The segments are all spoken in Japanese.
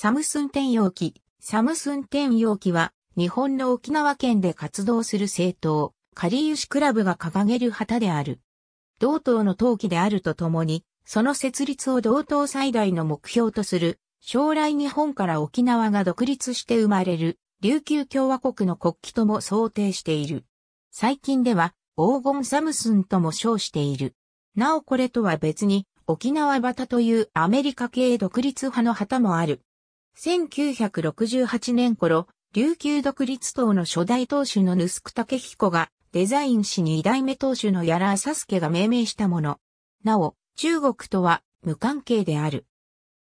サムスン天用機。サムスン天用機は、日本の沖縄県で活動する政党、カリユシクラブが掲げる旗である。同党の登記であるとともに、その設立を同党最大の目標とする、将来日本から沖縄が独立して生まれる、琉球共和国の国旗とも想定している。最近では、黄金サムスンとも称している。なおこれとは別に、沖縄旗というアメリカ系独立派の旗もある。1968年頃、琉球独立党の初代党首のヌスクタケヒコがデザインし二代目党首のヤーサスケが命名したもの。なお、中国とは無関係である。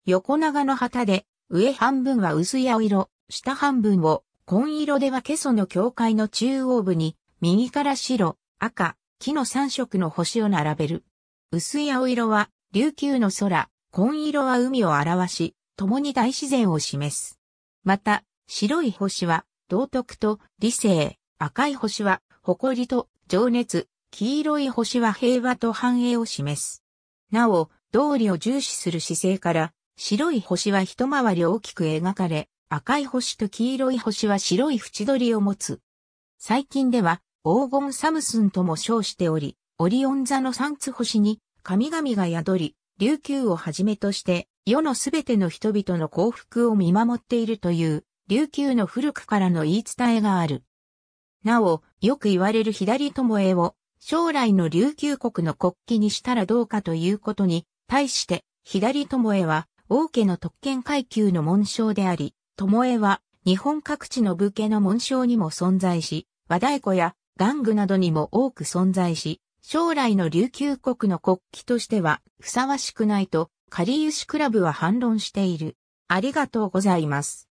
横長の旗で、上半分は薄い青色、下半分を紺色ではケソの境界の中央部に、右から白、赤、木の三色の星を並べる。薄い青色は琉球の空、紺色は海を表し、共に大自然を示す。また、白い星は道徳と理性、赤い星は誇りと情熱、黄色い星は平和と繁栄を示す。なお、道理を重視する姿勢から、白い星は一回り大きく描かれ、赤い星と黄色い星は白い縁取りを持つ。最近では、黄金サムスンとも称しており、オリオン座の三つ星に、神々が宿り、琉球をはじめとして、世のすべての人々の幸福を見守っているという、琉球の古くからの言い伝えがある。なお、よく言われる左巴を、将来の琉球国の国旗にしたらどうかということに、対して、左巴は、王家の特権階級の紋章であり、巴は、日本各地の武家の紋章にも存在し、和太鼓や玩具などにも多く存在し、将来の琉球国の国旗としてはふさわしくないとかりゆしクラブは反論している。ありがとうございます。